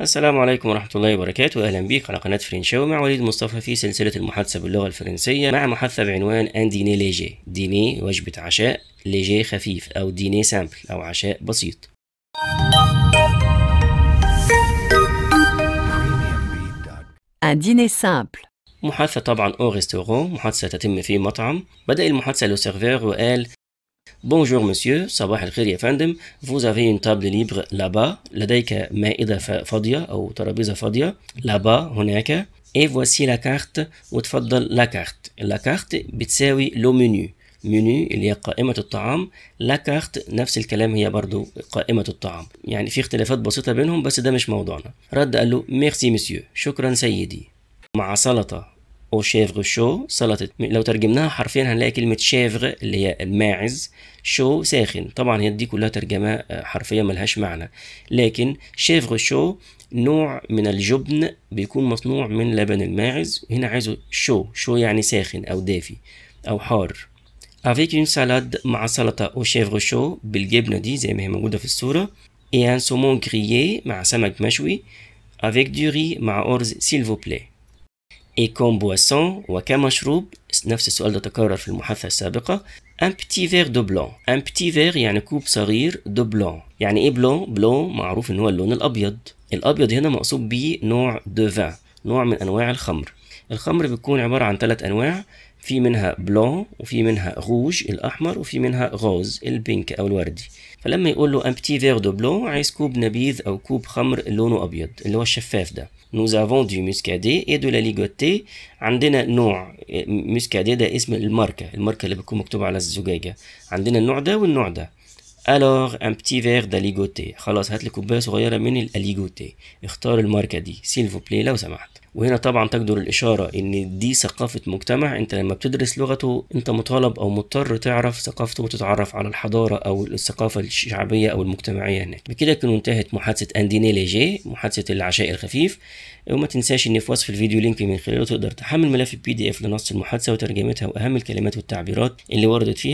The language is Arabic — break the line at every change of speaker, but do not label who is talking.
السلام عليكم ورحمة الله وبركاته أهلا بيك على قناة فرنشاو مع وليد مصطفى في سلسلة المحادثة باللغة الفرنسية مع محادثة بعنوان أن ديني ليجي ديني وجبة عشاء ليجي خفيف أو ديني سامبل أو عشاء بسيط أن ديني سامبل محادثة طبعا أو ريستورون محادثة تتم في مطعم بدأ المحادثة لو سيرفور وقال Bonjour monsieur, صباح الخير يا فندم. Vous avez une table libre là-bas. لديك مائدة فاضية أو ترابيزة فاضية. Là-bas هناك. Et voici la carte وتفضل la carte. La carte بتساوي le menu. منيو اللي هي قائمة الطعام لاكارت نفس الكلام هي برضو قائمة الطعام يعني في اختلافات بسيطة بينهم بس ده مش موضوعنا رد قال له ميرسي مسيو شكرا سيدي مع سلطة أو شيفغ شو سلطت لو ترجمناها حرفيا هنلاقي كلمة شيفغ اللي هي الماعز شو ساخن طبعا هي دي كلها ترجمة آه، حرفية ملهاش معنى لكن شيفغ شو نوع من الجبن بيكون مصنوع من لبن الماعز هنا عايزه شو شو يعني ساخن أو دافي أو حار افيك اون سالاد مع سلطة أو شيفغ شو بالجبنة دي زي ما هي موجودة في الصورة ايان سومون كريي مع سمك مشوي افيك دوري مع أرز سيلفو بلاي Et comme boisson وكمشروب نفس السؤال ده تكرر في المحادثة السابقة ان بتي فير دو بلون ان بتي فير يعني كوب صغير دو بلون يعني ايه بلون بلون معروف ان هو اللون الابيض الابيض هنا مقصود بيه نوع دو فان نوع من انواع الخمر الخمر بتكون عبارة عن ثلاث أنواع في منها بلون وفي منها غوج الأحمر وفي منها غوز البينك أو الوردي فلما يقول له ان بتي فير دو بلون عايز كوب نبيذ أو كوب خمر لونه أبيض اللي هو الشفاف ده نو زافون du موسكادي اي دو la عندنا نوع موسكادي اه، ده اسم الماركة الماركة اللي بتكون مكتوبة على الزجاجة عندنا النوع ده والنوع ده الوغ ان بتي فيغ d'aligoté خلاص هات لي كوبايه صغيره من الاليغوتي اختار الماركه دي سيلفو بلاي لو سمحت وهنا طبعا تجدر الإشارة إن دي ثقافة مجتمع أنت لما بتدرس لغته أنت مطالب أو مضطر تعرف ثقافته وتتعرف على الحضارة أو الثقافة الشعبية أو المجتمعية هناك بكده تكون انتهت محادثة أنديني ليجي محادثة العشاء الخفيف وما تنساش إن في وصف الفيديو لينك من خلاله تقدر تحمل ملف البي دي إف لنص المحادثة وترجمتها وأهم الكلمات والتعبيرات اللي وردت فيها